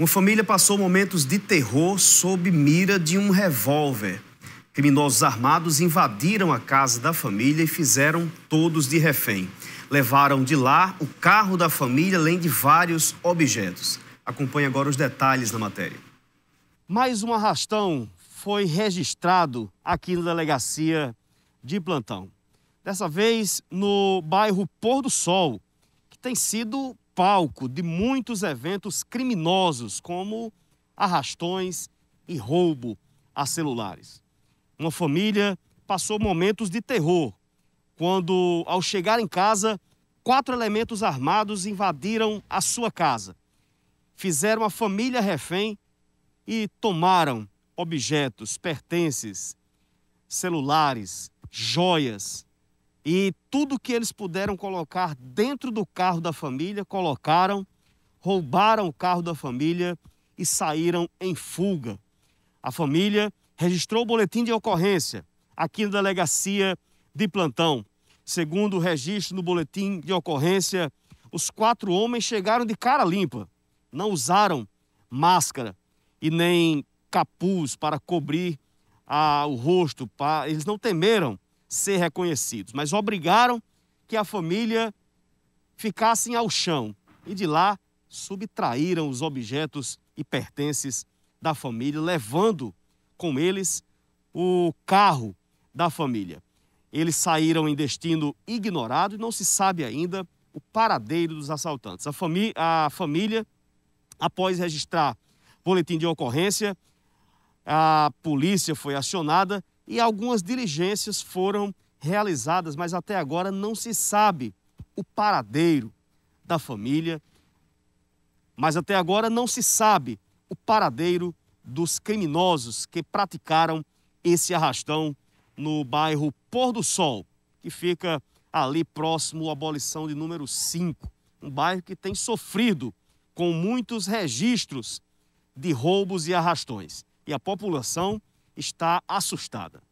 Uma família passou momentos de terror sob mira de um revólver. Criminosos armados invadiram a casa da família e fizeram todos de refém. Levaram de lá o carro da família, além de vários objetos. Acompanhe agora os detalhes da matéria. Mais um arrastão foi registrado aqui na delegacia de plantão. Dessa vez no bairro Pôr do Sol, que tem sido palco de muitos eventos criminosos, como arrastões e roubo a celulares. Uma família passou momentos de terror quando, ao chegar em casa, quatro elementos armados invadiram a sua casa, fizeram a família refém e tomaram objetos, pertences, celulares, joias e tudo que eles puderam colocar dentro do carro da família, colocaram, roubaram o carro da família e saíram em fuga. A família registrou o boletim de ocorrência aqui na delegacia de plantão. Segundo o registro no boletim de ocorrência, os quatro homens chegaram de cara limpa, não usaram máscara e nem capuz para cobrir a, ah, o rosto. Pra, eles não temeram ser reconhecidos, mas obrigaram que a família ficasse ao chão e de lá subtraíram os objetos e pertences da família, levando com eles o carro da família. Eles saíram em destino ignorado e não se sabe ainda o paradeiro dos assaltantes. A, a família, após registrar boletim de ocorrência, a polícia foi acionada e algumas diligências foram realizadas, mas até agora não se sabe o paradeiro da família, mas até agora não se sabe o paradeiro dos criminosos que praticaram esse arrastão no bairro Pôr do Sol, que fica ali próximo à abolição de número 5, um bairro que tem sofrido com muitos registros de roubos e arrastões e a população está assustada.